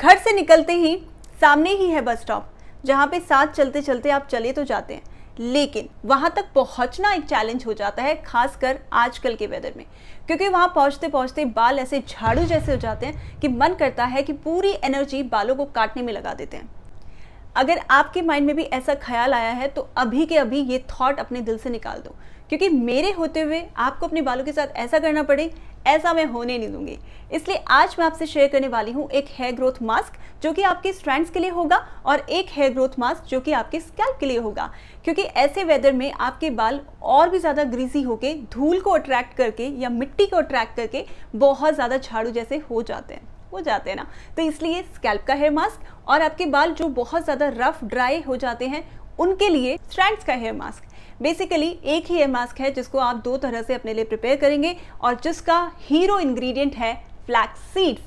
घर से निकलते ही सामने ही है बस स्टॉप जहाँ पे साथ चलते चलते आप चले तो जाते हैं लेकिन वहाँ तक पहुँचना एक चैलेंज हो जाता है खासकर आजकल के वेदर में क्योंकि वहाँ पहुँचते पहुँचते बाल ऐसे झाड़ू जैसे हो जाते हैं कि मन करता है कि पूरी एनर्जी बालों को काटने में लगा देते हैं अगर आपके माइंड में भी ऐसा ख्याल आया है तो अभी के अभी ये थॉट अपने दिल से निकाल दो क्योंकि मेरे होते हुए आपको अपने बालों के साथ ऐसा करना पड़े ऐसा मैं होने नहीं दूंगी इसलिए आज मैं आपसे शेयर करने वाली हूँ एक हेयर ग्रोथ मास्क जो कि आपके स्ट्रैंड्स के लिए होगा और एक हेयर ग्रोथ मास्क जो कि आपके स्कैल्प के लिए होगा क्योंकि ऐसे वेदर में आपके बाल और भी ज़्यादा ग्रीसी होके धूल को अट्रैक्ट करके या मिट्टी को अट्रैक्ट करके बहुत ज़्यादा झाड़ू जैसे हो जाते हैं हो जाते हैं ना तो इसलिए स्कैल्प का हेयर मास्क और आपके बाल जो बहुत ज़्यादा रफ ड्राई हो जाते हैं उनके लिए स्ट्रैंड्स का हेयर मास्क बेसिकली एक ही ये मास्क है जिसको आप दो तरह से अपने लिए प्रिपेयर करेंगे और जिसका हीरो इंग्रेडिएंट है फ्लैक्स सीड्स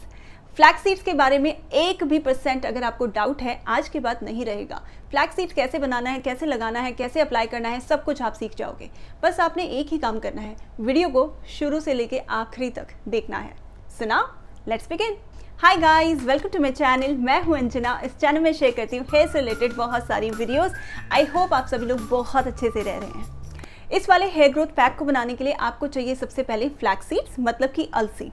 फ्लैक्स सीड्स के बारे में एक भी परसेंट अगर आपको डाउट है आज के बाद नहीं रहेगा फ्लैक्स सीड्स कैसे बनाना है कैसे लगाना है कैसे अप्लाई करना है सब कुछ आप सीख जाओगे बस आपने एक ही काम करना है वीडियो को शुरू से लेके आखिरी तक देखना है सुना let's begin hi guys welcome to my channel मैं हूं अंजना इस चैनल में शेयर करती हूँ हेयर से रिलेटेड बहुत सारी वीडियोस आई होप आप सभी लोग बहुत अच्छे से रह रहे हैं इस वाले हेयर ग्रोथ पैक को बनाने के लिए आपको चाहिए सबसे पहले फ्लैक्सीड्स मतलब कि अलसी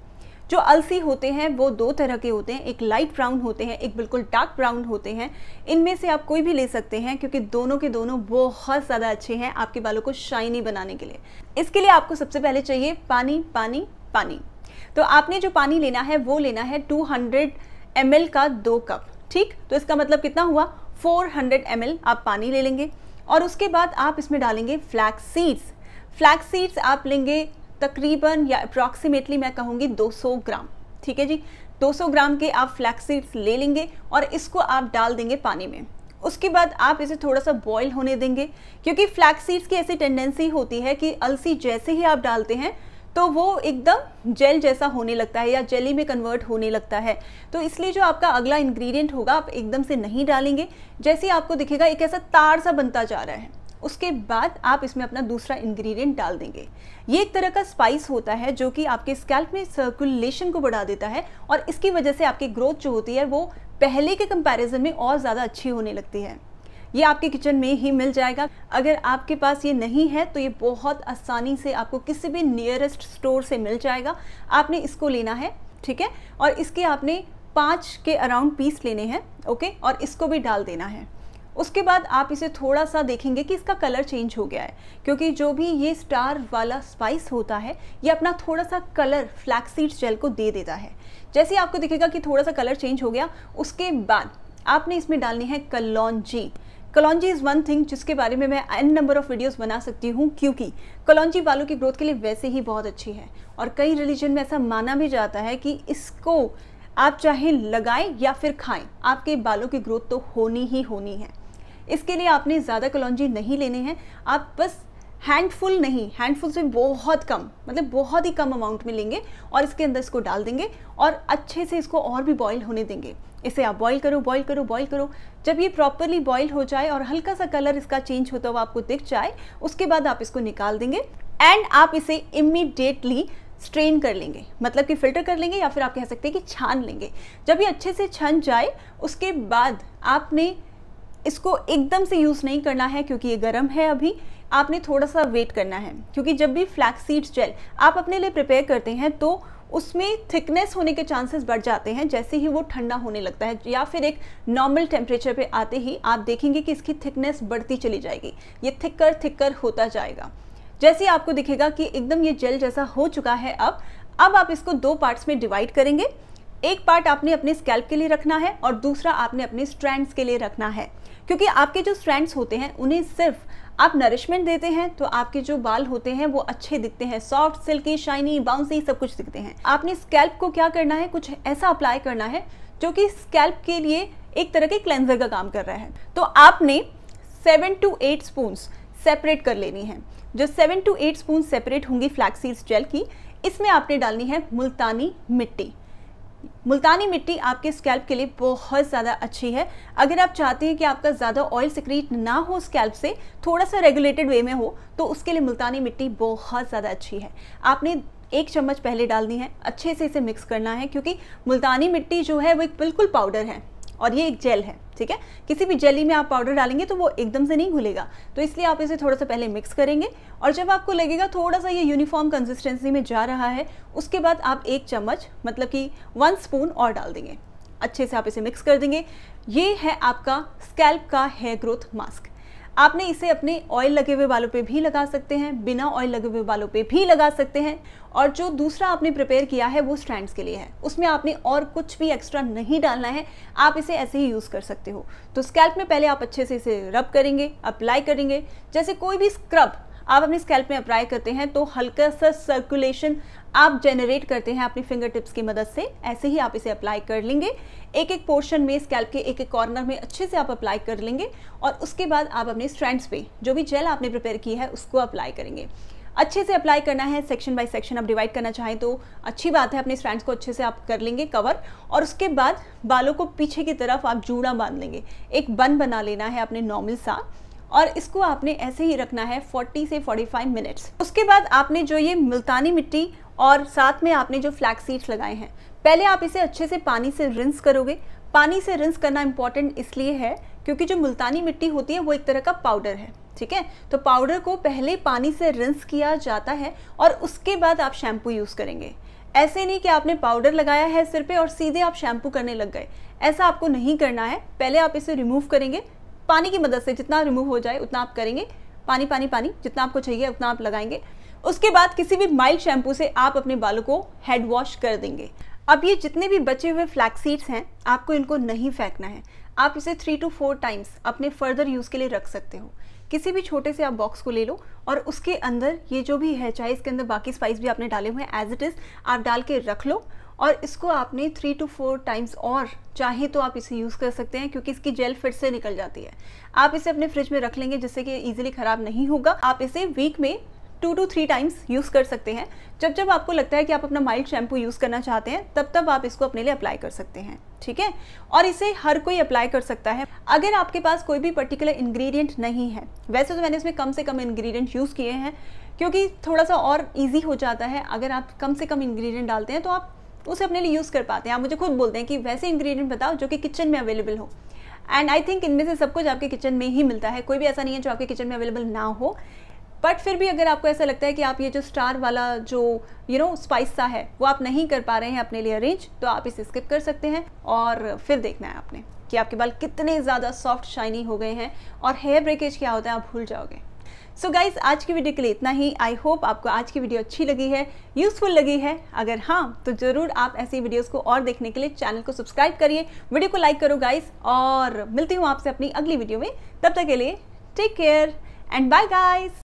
जो अलसी होते हैं वो दो तरह के होते हैं एक लाइट ब्राउन होते हैं एक बिल्कुल डार्क ब्राउन होते हैं इनमें से आप कोई भी ले सकते हैं क्योंकि दोनों के दोनों बहुत ज़्यादा अच्छे हैं आपके बालों को शाइनी बनाने के लिए इसके लिए आपको सबसे पहले चाहिए पानी पानी पानी तो आपने जो पानी लेना है वो लेना है 200 हंड्रेड का दो कप ठीक तो इसका मतलब कितना हुआ 400 हंड्रेड आप पानी ले लेंगे और उसके बाद आप इसमें डालेंगे फ्लैक्स सीड्स फ्लैक्स सीड्स आप लेंगे तकरीबन या अप्रॉक्सीमेटली मैं कहूँगी 200 ग्राम ठीक है जी 200 ग्राम के आप फ्लैक्स सीड्स ले लेंगे और इसको आप डाल देंगे पानी में उसके बाद आप इसे थोड़ा सा बॉयल होने देंगे क्योंकि फ्लैक्स सीड्स की ऐसी टेंडेंसी होती है कि अलसी जैसे ही आप डालते हैं तो वो एकदम जेल जैसा होने लगता है या जेली में कन्वर्ट होने लगता है तो इसलिए जो आपका अगला इंग्रेडिएंट होगा आप एकदम से नहीं डालेंगे जैसे ही आपको दिखेगा एक ऐसा तार सा बनता जा रहा है उसके बाद आप इसमें अपना दूसरा इंग्रेडिएंट डाल देंगे ये एक तरह का स्पाइस होता है जो कि आपके स्कैल्प में सर्कुलेशन को बढ़ा देता है और इसकी वजह से आपकी ग्रोथ जो होती है वो पहले के कंपैरिजन में और ज़्यादा अच्छी होने लगती है ये आपके किचन में ही मिल जाएगा अगर आपके पास ये नहीं है तो ये बहुत आसानी से आपको किसी भी नियरेस्ट स्टोर से मिल जाएगा आपने इसको लेना है ठीक है और इसके आपने पाँच के अराउंड पीस लेने हैं ओके और इसको भी डाल देना है उसके बाद आप इसे थोड़ा सा देखेंगे कि इसका कलर चेंज हो गया है क्योंकि जो भी ये स्टार वाला स्पाइस होता है ये अपना थोड़ा सा कलर फ्लैक्सीड जेल को दे देता है जैसे आपको दिखेगा कि थोड़ा सा कलर चेंज हो गया उसके बाद आपने इसमें डालनी है कलौजी कलौजी इज़ वन थिंग जिसके बारे में मैं एन नंबर ऑफ वीडियोस बना सकती हूँ क्योंकि कलौजी बालों की ग्रोथ के लिए वैसे ही बहुत अच्छी है और कई रिलीजन में ऐसा माना भी जाता है कि इसको आप चाहे लगाएं या फिर खाएं आपके बालों की ग्रोथ तो होनी ही होनी है इसके लिए आपने ज़्यादा कलौजी नहीं लेने हैं आप बस हैंडफुल नहीं हैंडफुल से बहुत कम मतलब बहुत ही कम अमाउंट में लेंगे और इसके अंदर इसको डाल देंगे और अच्छे से इसको और भी बॉईल होने देंगे इसे आप बॉईल करो बॉईल करो बॉईल करो जब ये प्रॉपरली बॉईल हो जाए और हल्का सा कलर इसका चेंज होता हुआ आपको दिख जाए उसके बाद आप इसको निकाल देंगे एंड आप इसे इमिडिएटली स्ट्रेन कर लेंगे मतलब कि फिल्टर कर लेंगे या फिर आप कह सकते हैं कि छान लेंगे जब ये अच्छे से छन जाए उसके बाद आपने इसको एकदम से यूज़ नहीं करना है क्योंकि ये गर्म है अभी आपने थोड़ा सा वेट करना है क्योंकि जब भी फ्लैक्सीड्स जेल आप अपने लिए प्रिपेयर करते हैं तो उसमें थिकनेस होने के चांसेस बढ़ जाते हैं जैसे ही वो ठंडा होने लगता है या फिर एक नॉर्मल टेम्परेचर पे आते ही आप देखेंगे कि इसकी थिकनेस बढ़ती चली जाएगी ये थिक्कर थिक्कर होता जाएगा जैसे ही आपको दिखेगा कि एकदम ये जेल जैसा हो चुका है अब अब आप इसको दो पार्ट्स में डिवाइड करेंगे एक पार्ट आपने अपने स्कैल्प के लिए रखना है और दूसरा आपने अपने स्ट्रैंड्स के लिए रखना है क्योंकि आपके जो स्ट्रैंड्स होते हैं उन्हें सिर्फ आप नरिशमेंट देते हैं तो आपके जो बाल होते हैं वो अच्छे दिखते हैं सॉफ्ट सिल्की शाइनी बाउंसी सब कुछ दिखते हैं आपने स्कैल्प को क्या करना है कुछ ऐसा अप्लाई करना है जो कि स्कैल्प के लिए एक तरह के क्लेंजर का काम कर रहा है तो आपने seven to eight spoon separate कर लेनी है जो seven to eight spoon separate होंगी फ्लैक्सीड जेल की इसमें आपने डालनी है मुल्तानी मिट्टी मुल्तानी मिट्टी आपके स्कैल्प के लिए बहुत ज़्यादा अच्छी है अगर आप चाहते हैं कि आपका ज़्यादा ऑयल सिक्रीट ना हो स्कैल्प से थोड़ा सा रेगुलेटेड वे में हो तो उसके लिए मुल्तानी मिट्टी बहुत ज़्यादा अच्छी है आपने एक चम्मच पहले डालनी है अच्छे से इसे मिक्स करना है क्योंकि मुल्तानी मिट्टी जो है वो एक बिल्कुल पाउडर है और ये एक जेल है ठीक है किसी भी जेली में आप पाउडर डालेंगे तो वो एकदम से नहीं घुलेगा तो इसलिए आप इसे थोड़ा सा पहले मिक्स करेंगे और जब आपको लगेगा थोड़ा सा ये यूनिफॉर्म कंसिस्टेंसी में जा रहा है उसके बाद आप एक चम्मच मतलब कि वन स्पून और डाल देंगे अच्छे से आप इसे मिक्स कर देंगे ये है आपका स्कैल्प का हेयर ग्रोथ मास्क आपने इसे अपने ऑयल लगे हुए बालों पे भी लगा सकते हैं बिना ऑयल लगे हुए बालों पे भी लगा सकते हैं और जो दूसरा आपने प्रिपेयर किया है वो स्ट्रैंड्स के लिए है उसमें आपने और कुछ भी एक्स्ट्रा नहीं डालना है आप इसे ऐसे ही यूज़ कर सकते हो तो स्कैल्प में पहले आप अच्छे से इसे रब करेंगे अप्लाई करेंगे जैसे कोई भी स्क्रब आप अपने स्कैल्प में अप्लाई करते हैं तो हल्का सा सर्कुलेशन आप जनरेट करते हैं अपनी फिंगर टिप्स की मदद से ऐसे ही आप इसे अप्लाई कर लेंगे एक एक पोर्शन में स्कैल्प के एक एक कॉर्नर में अच्छे से आप अप्लाई कर लेंगे और उसके बाद आप अपने स्ट्रैंड्स पे जो भी जेल आपने प्रिपेयर की है उसको अप्लाई करेंगे अच्छे से अप्लाई करना है सेक्शन बाय सेक्शन आप डिवाइड करना चाहें तो अच्छी बात है अपने स्ट्रैंड्स को अच्छे से आप कर लेंगे कवर और उसके बाद बालों को पीछे की तरफ आप जूड़ा बांध लेंगे एक बन बना लेना है अपने नॉर्मल सा और इसको आपने ऐसे ही रखना है 40 से 45 मिनट्स उसके बाद आपने जो ये मुल्तानी मिट्टी और साथ में आपने जो फ्लैक्स सीड्स लगाए हैं पहले आप इसे अच्छे से पानी से रिंस करोगे पानी से रिंस करना इम्पॉर्टेंट इसलिए है क्योंकि जो मुल्तानी मिट्टी होती है वो एक तरह का पाउडर है ठीक है तो पाउडर को पहले पानी से रिंस किया जाता है और उसके बाद आप शैम्पू यूज़ करेंगे ऐसे नहीं कि आपने पाउडर लगाया है सिर पे और सीधे आप शैम्पू करने लग गए ऐसा आपको नहीं करना है पहले आप इसे रिमूव करेंगे पानी की मदद से जितना रिमूव हो जाए उतना आप करेंगे पानी पानी पानी जितना आपको चाहिए उतना आप लगाएंगे उसके बाद किसी भी माइल्ड शैम्पू से आप अपने बालों को हेड वॉश कर देंगे अब ये जितने भी बचे हुए फ्लैक्सीड्स हैं आपको इनको नहीं फेंकना है आप इसे थ्री टू फोर टाइम्स अपने फर्दर यूज़ के लिए रख सकते हो किसी भी छोटे से आप बॉक्स को ले लो और उसके अंदर ये जो भी है चाहे इसके अंदर बाकी स्पाइस भी आपने डाले हुए हैं एज इट इज़ आप डाल के रख लो और इसको आपने थ्री टू फोर टाइम्स और चाहे तो आप इसे यूज़ कर सकते हैं क्योंकि इसकी जेल फिर से निकल जाती है आप इसे अपने फ्रिज में रख लेंगे जिससे कि ईजिली ख़राब नहीं होगा आप इसे वीक में two to three times use कर सकते हैं जब जब आपको लगता है कि आप अपना माइल्ड शैम्पू यूज़ करना चाहते हैं तब तब आप इसको अपने लिए अप्लाई कर सकते हैं ठीक है और इसे हर कोई अप्लाई कर सकता है अगर आपके पास कोई भी पर्टिकुलर इंग्रेडिएंट नहीं है वैसे तो मैंने इसमें कम से कम इंग्रेडिएंट यूज़ किए हैं क्योंकि थोड़ा सा और इजी हो जाता है अगर आप कम से कम इंग्रेडिएंट डालते हैं तो आप तो उसे अपने लिए यूज़ कर पाते हैं आप मुझे खुद बोलते हैं कि वैसे इंग्रेडिएंट बताओ जो कि किचन में अवेलेबल हो एंड आई थिंक इनमें से सब कुछ आपके किचन में ही मिलता है कोई भी ऐसा नहीं है जो आपके किचन में अवेलेबल ना हो बट फिर भी अगर आपको ऐसा लगता है कि आप ये जो स्टार वाला जो यू नो स्पाइस सा है वो आप नहीं कर पा रहे हैं अपने लिए अरेंज तो आप इसे स्किप कर सकते हैं और फिर देखना है आपने कि आपके बाल कितने ज़्यादा सॉफ्ट शाइनी हो गए हैं और हेयर ब्रेकेज क्या होता है आप भूल जाओगे सो so गाइज आज की वीडियो के लिए इतना ही आई होप आपको आज की वीडियो अच्छी लगी है यूजफुल लगी है अगर हाँ तो ज़रूर आप ऐसी वीडियोज़ को और देखने के लिए चैनल को सब्सक्राइब करिए वीडियो को लाइक करो गाइज और मिलती हूँ आपसे अपनी अगली वीडियो में तब तक के लिए take care and bye guys